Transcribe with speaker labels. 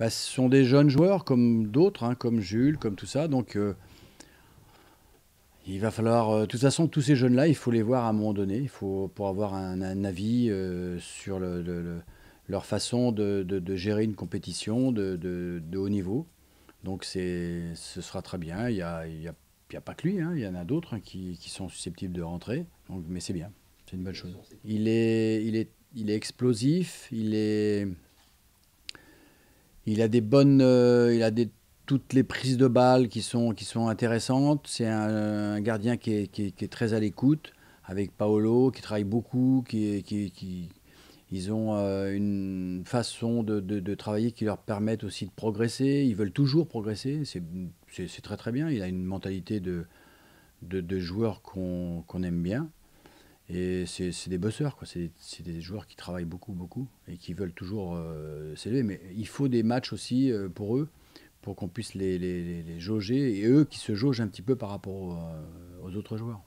Speaker 1: Bah, ce sont des jeunes joueurs comme d'autres, hein, comme Jules, comme tout ça. Donc, euh, il va falloir. Euh, de toute façon, tous ces jeunes-là, il faut les voir à un moment donné. Il faut pour avoir un, avis euh, sur le, leur façon de, gérer une compétition de, haut niveau. Donc, ce sera très bien. Il a, a n'y a pas que lui, hein. il y en a d'autres hein, qui, sont susceptibles de rentrer. Donc, mais c'est bien, c'est une bonne chose. Il est, il, est, il est explosif, il est, il a des bonnes, euh, il a toutes les prises de balles qui sont, qui sont intéressantes. C'est un, euh, gardien qui est, qui très à l'écoute avec Paolo, qui travaille beaucoup, qui, qui ils ont euh, une façon de, de, travailler qui leur permet aussi de progresser. Ils veulent toujours progresser. C'est très très bien. Il a une mentalité de, de, de joueur qu'on aime bien. Et c'est des bosseurs, quoi. C'est des joueurs qui travaillent beaucoup, beaucoup et qui veulent toujours euh, s'élever. Mais il faut des matchs aussi euh, pour eux, pour qu'on puisse les, les, jauger et eux qui se jaugent un petit peu par rapport euh, aux autres joueurs.